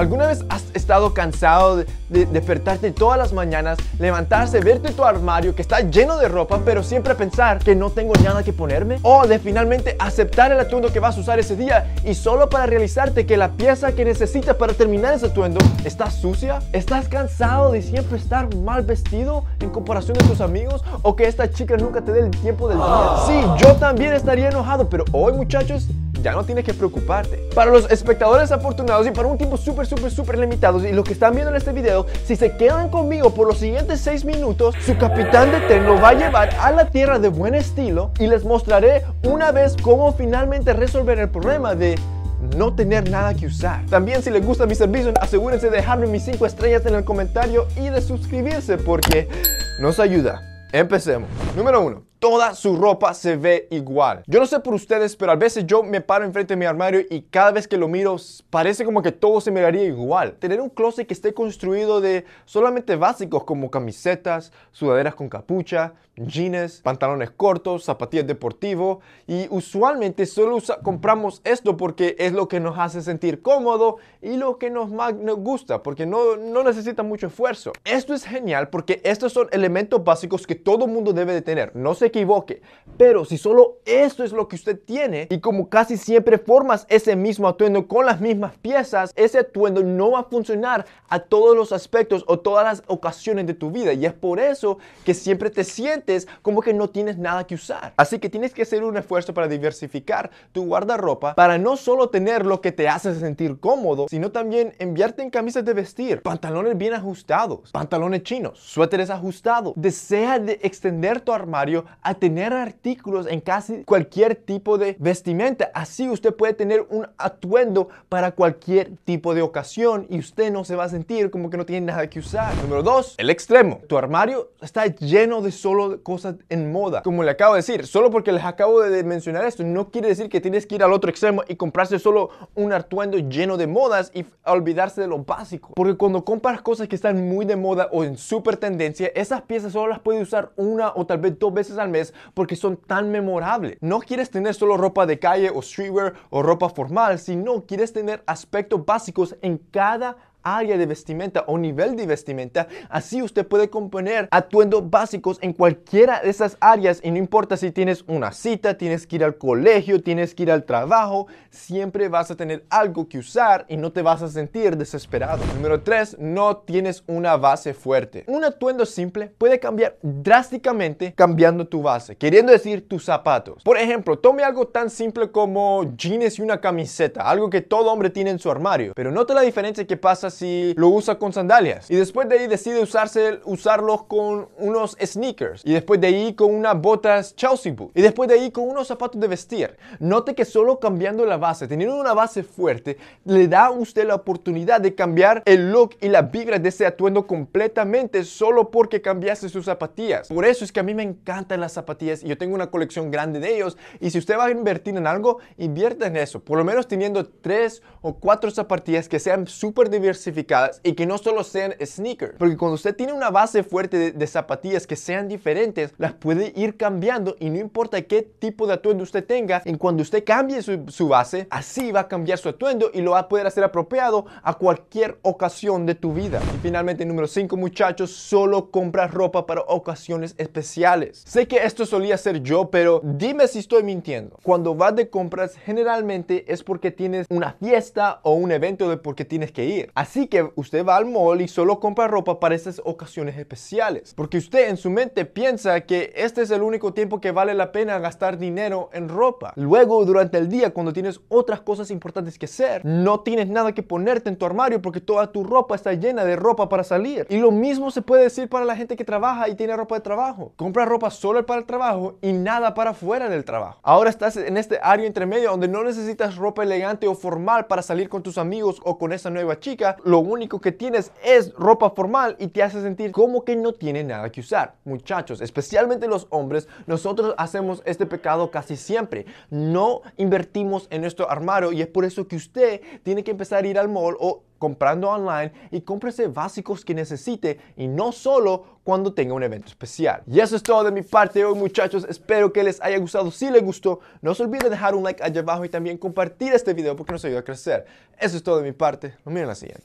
¿Alguna vez has estado cansado de, despertarte todas las mañanas, levantarse, verte tu armario que está lleno de ropa, pero siempre pensar que no tengo nada que ponerme? ¿O de finalmente aceptar el atuendo que vas a usar ese día y solo para realizarte que la pieza que necesitas para terminar ese atuendo está sucia? ¿Estás cansado de siempre estar mal vestido en comparación de tus amigos? ¿O que esta chica nunca te dé el tiempo del día? Sí, yo también estaría enojado, pero hoy muchachos ya no tienes que preocuparte. Para los espectadores afortunados y para un tiempo súper, súper, súper limitados y los que están viendo en este video, si se quedan conmigo por los siguientes 6 minutos, su capitán de tren lo va a llevar a la tierra de buen estilo y les mostraré una vez cómo finalmente resolver el problema de no tener nada que usar. También si les gusta mi servicio, asegúrense de dejarme mis 5 estrellas en el comentario y de suscribirse porque nos ayuda. Empecemos. Número 1 toda su ropa se ve igual. Yo no sé por ustedes, pero a veces yo me paro enfrente de mi armario y cada vez que lo miro parece como que todo se me miraría igual. Tener un closet que esté construido de solamente básicos como camisetas, sudaderas con capucha, jeans, pantalones cortos, zapatillas deportivos y usualmente solo compramos esto porque es lo que nos hace sentir cómodo y lo que nos, nos gusta porque no, necesita mucho esfuerzo. Esto es genial porque estos son elementos básicos que todo mundo debe de tener. No sé equivoque. Pero si solo esto es lo que usted tiene y como casi siempre formas ese mismo atuendo con las mismas piezas, ese atuendo no va a funcionar a todos los aspectos o todas las ocasiones de tu vida. Y es por eso que siempre te sientes como que no tienes nada que usar. Así que tienes que hacer un esfuerzo para diversificar tu guardarropa para no solo tener lo que te hace sentir cómodo, sino también enviarte en camisas de vestir, pantalones bien ajustados, pantalones chinos, suéteres ajustados. Desea de extender tu armario a tener artículos en casi cualquier tipo de vestimenta. Así usted puede tener un atuendo para cualquier tipo de ocasión y usted no se va a sentir como que no tiene nada que usar. Número dos, el extremo. Tu armario está lleno de solo cosas en moda. Como le acabo de decir, solo porque les acabo de mencionar esto, no quiere decir que tienes que ir al otro extremo y comprarse solo un atuendo lleno de modas y olvidarse de lo básico. Porque cuando compras cosas que están muy de moda o en super tendencia, esas piezas solo las puedes usar una o tal vez dos veces al mes porque son tan memorables. No quieres tener solo ropa de calle o streetwear o ropa formal, sino quieres tener aspectos básicos en cada área de vestimenta o nivel de vestimenta. Así usted puede componer atuendos básicos en cualquiera de esas áreas y no importa si tienes una cita, tienes que ir al colegio, tienes que ir al trabajo, siempre vas a tener algo que usar y no te vas a sentir desesperado. Número 3, no tienes una base fuerte. Un atuendo simple puede cambiar drásticamente cambiando tu base, queriendo decir tus zapatos. Por ejemplo, tome algo tan simple como jeans y una camiseta, algo que todo hombre tiene en su armario, pero nota la diferencia que pasa lo usa con sandalias. Y después de ahí decide usarse, usarlos con unos sneakers. Y después de ahí con unas botas Chelsea Boots Y después de ahí con unos zapatos de vestir. Note que solo cambiando la base, teniendo una base fuerte, le da a usted la oportunidad de cambiar el look y la vibra de ese atuendo completamente solo porque cambiase sus zapatillas. Por eso es que a mí me encantan las zapatillas y yo tengo una colección grande de ellos. Y si usted va a invertir en algo, invierta en eso. Por lo menos teniendo tres o cuatro zapatillas que sean súper diversas y que no solo sean sneakers. Porque cuando usted tiene una base fuerte de, zapatillas que sean diferentes, las puede ir cambiando y no importa qué tipo de atuendo usted tenga, en cuando usted cambie su, su base, así va a cambiar su atuendo y lo va a poder hacer apropiado a cualquier ocasión de tu vida. Y finalmente, número 5, muchachos, solo compra ropa para ocasiones especiales. Sé que esto solía ser yo, pero dime si estoy mintiendo. Cuando vas de compras, generalmente es porque tienes una fiesta o un evento de porque tienes que ir. Así Así que usted va al mall y solo compra ropa para estas ocasiones especiales. Porque usted en su mente piensa que este es el único tiempo que vale la pena gastar dinero en ropa. Luego, durante el día, cuando tienes otras cosas importantes que hacer, no tienes nada que ponerte en tu armario porque toda tu ropa está llena de ropa para salir. Y lo mismo se puede decir para la gente que trabaja y tiene ropa de trabajo. Compra ropa solo para el trabajo y nada para fuera del trabajo. Ahora estás en este área intermedio donde no necesitas ropa elegante o formal para salir con tus amigos o con esa nueva chica lo único que tienes es ropa formal y te hace sentir como que no tiene nada que usar. Muchachos, especialmente los hombres, nosotros hacemos este pecado casi siempre. No invertimos en nuestro armario y es por eso que usted tiene que empezar a ir al mall o comprando online y cómprese básicos que necesite y no solo cuando tenga un evento especial. Y eso es todo de mi parte hoy muchachos, espero que les haya gustado, si les gustó no se olviden dejar un like allá abajo y también compartir este video porque nos ayuda a crecer. Eso es todo de mi parte, nos vemos en la siguiente.